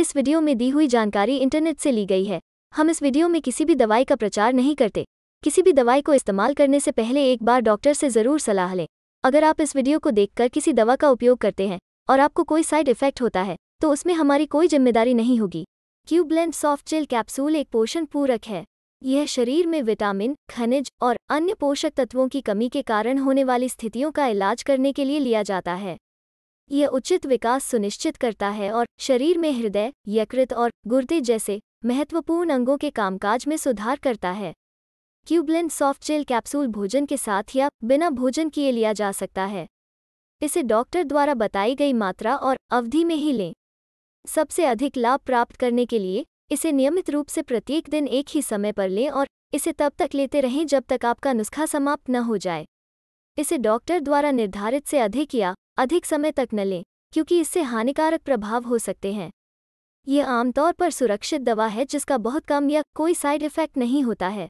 इस वीडियो में दी हुई जानकारी इंटरनेट से ली गई है हम इस वीडियो में किसी भी दवाई का प्रचार नहीं करते किसी भी दवाई को इस्तेमाल करने से पहले एक बार डॉक्टर से ज़रूर सलाह लें अगर आप इस वीडियो को देखकर किसी दवा का उपयोग करते हैं और आपको कोई साइड इफेक्ट होता है तो उसमें हमारी कोई जिम्मेदारी नहीं होगी क्यूबलेंड सॉफ्ट जेल कैप्सूल एक पोषण पूरक है यह शरीर में विटामिन खनिज और अन्य पोषक तत्वों की कमी के कारण होने वाली स्थितियों का इलाज करने के लिए लिया जाता है यह उचित विकास सुनिश्चित करता है और शरीर में हृदय यकृत और गुर्दे जैसे महत्वपूर्ण अंगों के कामकाज में सुधार करता है क्यूबलिन सॉफ्ट जेल कैप्सूल भोजन के साथ या बिना भोजन किए लिया जा सकता है इसे डॉक्टर द्वारा बताई गई मात्रा और अवधि में ही लें सबसे अधिक लाभ प्राप्त करने के लिए इसे नियमित रूप से प्रत्येक दिन एक ही समय पर लें और इसे तब तक लेते रहें जब तक आपका नुस्खा समाप्त न हो जाए इसे डॉक्टर द्वारा निर्धारित से अधिक या अधिक समय तक न लें क्योंकि इससे हानिकारक प्रभाव हो सकते हैं ये आमतौर पर सुरक्षित दवा है जिसका बहुत कम या कोई साइड इफ़ेक्ट नहीं होता है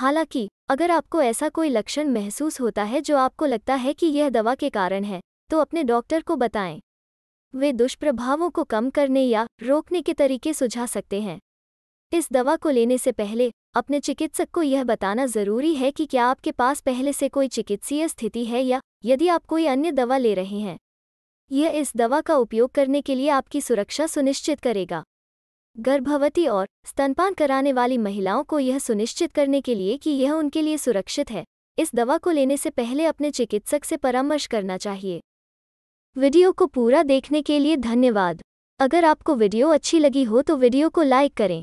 हालांकि अगर आपको ऐसा कोई लक्षण महसूस होता है जो आपको लगता है कि यह दवा के कारण है तो अपने डॉक्टर को बताएं वे दुष्प्रभावों को कम करने या रोकने के तरीके सुझा सकते हैं इस दवा को लेने से पहले अपने चिकित्सक को यह बताना जरूरी है कि क्या आपके पास पहले से कोई चिकित्सीय स्थिति है या यदि आप कोई अन्य दवा ले रहे हैं यह इस दवा का उपयोग करने के लिए आपकी सुरक्षा सुनिश्चित करेगा गर्भवती और स्तनपान कराने वाली महिलाओं को यह सुनिश्चित करने के लिए कि यह उनके लिए सुरक्षित है इस दवा को लेने से पहले अपने चिकित्सक से परामर्श करना चाहिए वीडियो को पूरा देखने के लिए धन्यवाद अगर आपको वीडियो अच्छी लगी हो तो वीडियो को लाइक करें